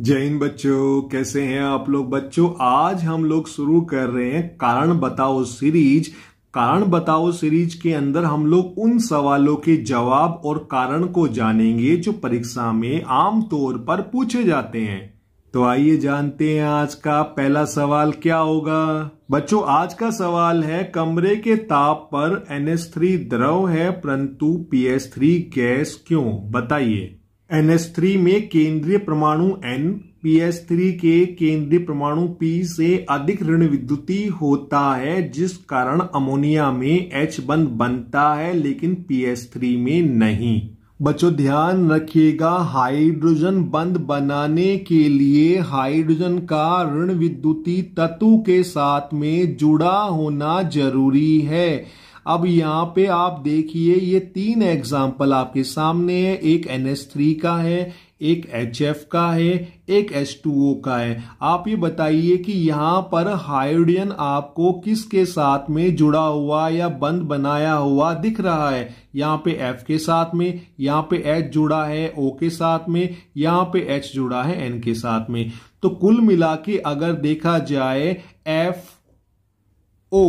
जय हिंद बच्चों कैसे हैं आप लोग बच्चों आज हम लोग शुरू कर रहे हैं कारण बताओ सीरीज कारण बताओ सीरीज के अंदर हम लोग उन सवालों के जवाब और कारण को जानेंगे जो परीक्षा में आमतौर पर पूछे जाते हैं तो आइए जानते हैं आज का पहला सवाल क्या होगा बच्चों आज का सवाल है कमरे के ताप पर थ्री द्रव है परंतु थ्री गैस क्यों बताइए एन एस थ्री में केंद्रीय परमाणु एन पी एस थ्री के केंद्रीय परमाणु पी से अधिक ऋण विद्युती होता है जिस कारण अमोनिया में एच बंद बनता है लेकिन पी एस थ्री में नहीं बच्चों ध्यान रखिएगा हाइड्रोजन बंद बनाने के लिए हाइड्रोजन का ऋण विद्युती तत्व के साथ में जुड़ा होना जरूरी है अब यहां पे आप देखिए ये तीन एग्जाम्पल आपके सामने है एक एन थ्री का है एक एच एफ का है एक एच टू ओ का है आप ये बताइए कि यहाँ पर हाइड्रोजन आपको किसके साथ में जुड़ा हुआ या बंद बनाया हुआ दिख रहा है यहाँ पे एफ के साथ में यहाँ पे एच जुड़ा है ओ के साथ में यहाँ पे एच जुड़ा है एन के साथ में तो कुल मिला के अगर देखा जाए एफ ओ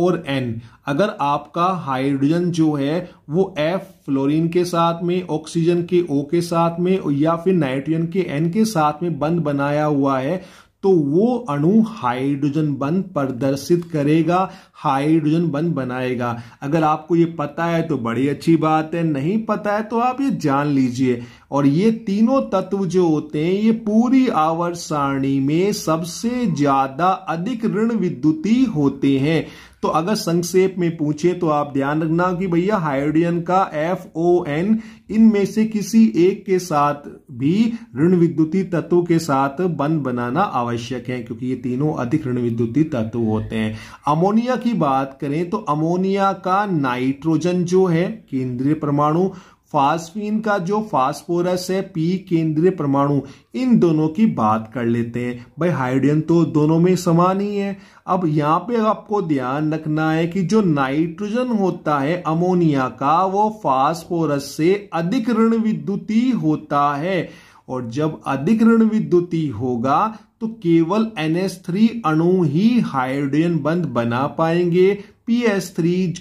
और एन अगर आपका हाइड्रोजन जो है वो एफ फ्लोरीन के साथ में ऑक्सीजन के ओ के साथ में या फिर नाइट्रोजन के एन के साथ में बंद बनाया हुआ है तो वो अणु हाइड्रोजन बंद प्रदर्शित करेगा हाइड्रोजन बंद बनाएगा अगर आपको ये पता है तो बड़ी अच्छी बात है नहीं पता है तो आप ये जान लीजिए और ये तीनों तत्व जो होते हैं ये पूरी आवर्त सारणी में सबसे ज्यादा अधिक ऋण विद्युती होते हैं तो अगर संक्षेप में पूछे तो आप ध्यान रखना कि भैया हाइड्रोजन का एफ ओ एन इनमें से किसी एक के साथ भी ऋण विद्युती तत्व के साथ बंद बनाना आवश्यक है क्योंकि ये तीनों अधिक ऋण विद्युती तत्व होते हैं अमोनिया की बात करें तो अमोनिया का नाइट्रोजन जो है केंद्रीय परमाणु फास्फीन का जो फास्फोरस है पी केंद्रीय परमाणु इन दोनों की बात कर लेते हैं भाई हाइड्रोजन तो दोनों में समान ही है अब यहाँ पे आपको ध्यान रखना है कि जो नाइट्रोजन होता है अमोनिया का वो फास्फोरस से अधिक ऋण विद्युती होता है और जब अधिक ऋण विद्युती होगा तो केवल थ्री अणु ही हाइड्रोजन बंद बना पाएंगे पी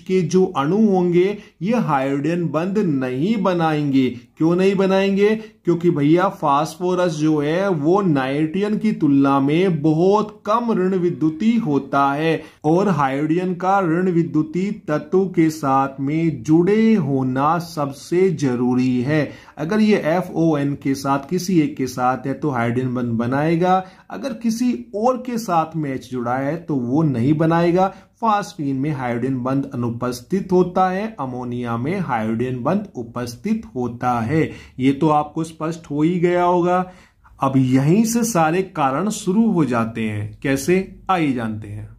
के जो अणु होंगे ये हाइड्रोजन बंद नहीं बनाएंगे क्यों नहीं बनाएंगे क्योंकि भैया फास्फोरस जो है वो नाइट्रोजन की तुलना में बहुत कम ऋण विद्युती होता है और हाइड्रोजन का ऋण विद्युती तत्व के साथ में जुड़े होना सबसे जरूरी है अगर ये एफ ओ एन के साथ किसी एक के साथ है तो हाइड्रोजन बंद बनाएगा अगर किसी और के साथ में एच जुड़ा है तो वो नहीं बनाएगा फास्फीन में हाइड्रोजन बंद अनुपस्थित होता है अमोनिया में हाइड्रोजन बंद उपस्थित होता है ये तो आपको स्पष्ट हो ही गया होगा अब यहीं से सारे कारण शुरू हो जाते हैं कैसे आइए जानते हैं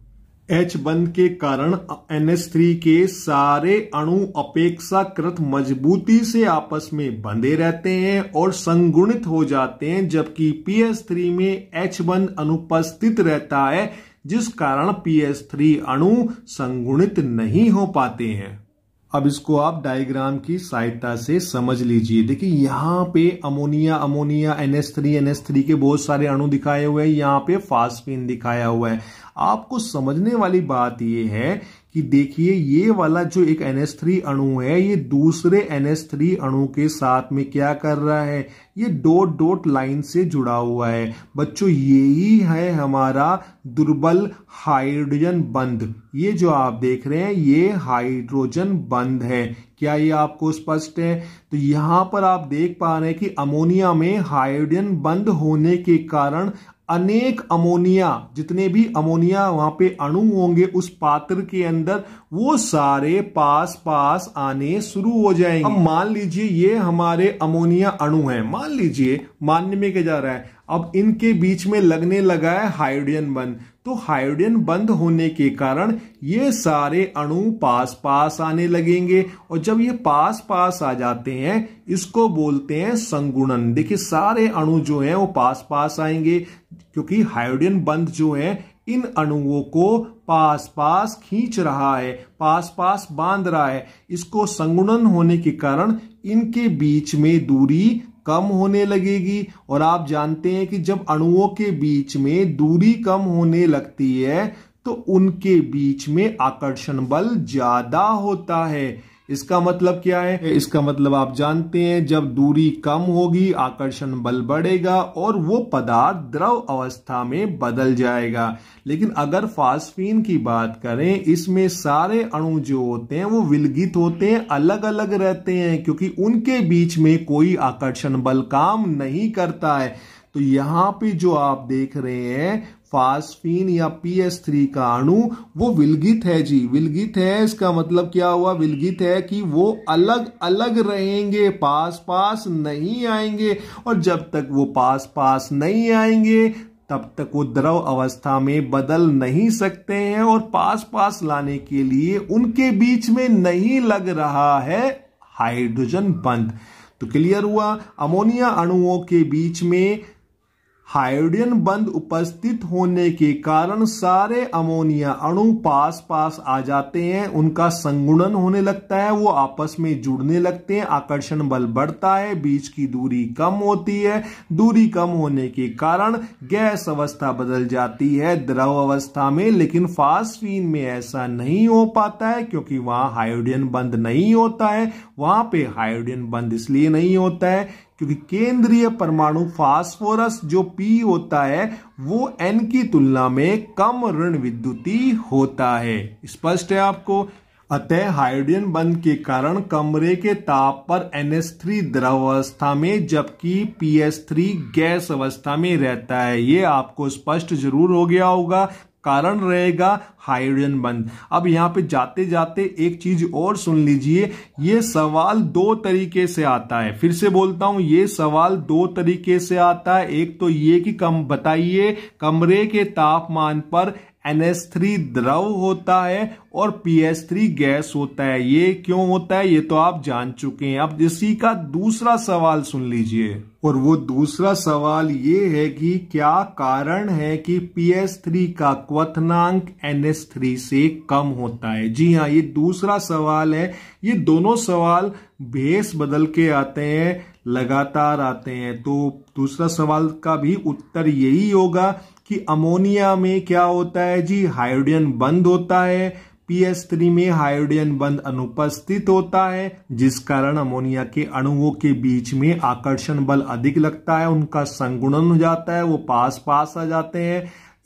एच बंद के कारण NH3 के सारे अणु अपेक्षाकृत मजबूती से आपस में बंधे रहते हैं और संगुणित हो जाते हैं जबकि पी एस थ्री में एच बंद अनुपस्थित रहता है जिस कारण पी एस थ्री अणु संगुणित नहीं हो पाते हैं अब इसको आप डायग्राम की सहायता से समझ लीजिए देखिए यहाँ पे ammonia ammonia NS three NS three के बहुत सारे अणु दिखाए हुए हैं यहाँ पे फास्फीन दिखाया हुआ है आपको समझने वाली बात यह है कि देखिए ये वाला जो एक NH3 अणु है ये दूसरे NH3 अणु के साथ में क्या कर रहा है ये डॉट डॉट लाइन से जुड़ा हुआ है बच्चों यही है हमारा दुर्बल हाइड्रोजन बंध ये जो आप देख रहे हैं ये हाइड्रोजन बंध है क्या ये आपको स्पष्ट है तो यहां पर आप देख पा रहे हैं कि अमोनिया में हाइड्रोजन बंद होने के कारण अनेक अमोनिया जितने भी अमोनिया वहां पे अणु होंगे उस पात्र के अंदर वो सारे पास पास आने शुरू हो जाएंगे अब मान लीजिए ये हमारे अमोनिया अणु हैं मान लीजिए मान्य में क्या जा रहा है अब इनके बीच में लगने लगा है हाइड्रोजन बन तो हाइड्रोजन बंद होने के कारण ये सारे अणु पास पास आने लगेंगे और जब ये पास पास आ जाते हैं इसको बोलते हैं संगुणन देखिए सारे अणु जो हैं वो पास पास आएंगे क्योंकि हाइड्रोजन बंद जो है इन अणुओं को पास पास खींच रहा है पास पास बांध रहा है इसको संगुणन होने के कारण इनके बीच में दूरी कम होने लगेगी और आप जानते हैं कि जब अणुओं के बीच में दूरी कम होने लगती है तो उनके बीच में आकर्षण बल ज्यादा होता है इसका मतलब क्या है इसका मतलब आप जानते हैं जब दूरी कम होगी आकर्षण बल बढ़ेगा और वो पदार्थ द्रव अवस्था में बदल जाएगा लेकिन अगर फास्फीन की बात करें इसमें सारे अणु जो होते हैं वो विलगित होते हैं अलग अलग रहते हैं क्योंकि उनके बीच में कोई आकर्षण बल काम नहीं करता है तो यहाँ पे जो आप देख रहे हैं फास्फीन या थ्री का अणु वो विलगित है जी विलगित है इसका मतलब क्या हुआ विलगित है कि वो अलग अलग रहेंगे पास पास नहीं आएंगे और जब तक वो पास पास नहीं आएंगे तब तक वो द्रव अवस्था में बदल नहीं सकते हैं और पास पास लाने के लिए उनके बीच में नहीं लग रहा है हाइड्रोजन बंद तो क्लियर हुआ अमोनिया अणुओं के बीच में हाइड्रोजन बंद उपस्थित होने के कारण सारे अमोनिया अणु पास पास आ जाते हैं उनका संगुणन होने लगता है वो आपस में जुड़ने लगते हैं आकर्षण बल बढ़ता है बीच की दूरी कम होती है दूरी कम होने के कारण गैस अवस्था बदल जाती है द्रव अवस्था में लेकिन फास्फीन में ऐसा नहीं हो पाता है क्योंकि वहां हाइड्रोजन बंद नहीं होता है वहां पे हाइड्रोजन बंद इसलिए नहीं होता है क्योंकि केंद्रीय परमाणु फास्फोरस जो पी होता है वो एन की तुलना में कम ऋण विद्युती होता है स्पष्ट है आपको अतः हाइड्रोजन बंद के कारण कमरे के ताप पर एनएस द्रव अवस्था में जबकि थ्री गैस अवस्था में रहता है ये आपको स्पष्ट जरूर हो गया होगा कारण रहेगा हाइड्रोजन बंद अब यहां पे जाते जाते एक चीज और सुन लीजिए ये सवाल दो तरीके से आता है फिर से बोलता हूं ये सवाल दो तरीके से आता है एक तो ये कि कम बताइए कमरे के तापमान पर थ्री द्रव होता है और थ्री गैस होता है ये क्यों होता है ये तो आप जान चुके हैं अब इसी का दूसरा सवाल सुन लीजिए और वो दूसरा सवाल ये है कि क्या कारण है कि थ्री का क्वथनांक थ्री से कम होता है जी हाँ ये दूसरा सवाल है ये दोनों सवाल भेस बदल के आते हैं लगातार आते हैं तो दूसरा सवाल का भी उत्तर यही होगा कि अमोनिया में क्या होता है जी हाइड्रोजन बंद होता है पीएस थ्री में हाइड्रोजन बंद अनुपस्थित होता है जिस कारण अमोनिया के अणुओं के बीच में आकर्षण बल अधिक लगता है उनका संगुणन हो जाता है वो पास पास आ जाते हैं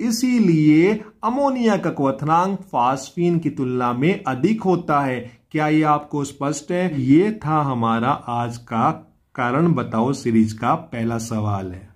इसीलिए अमोनिया का क्वथनांक फास्फीन की तुलना में अधिक होता है क्या ये आपको स्पष्ट है ये था हमारा आज का कारण बताओ सीरीज का पहला सवाल है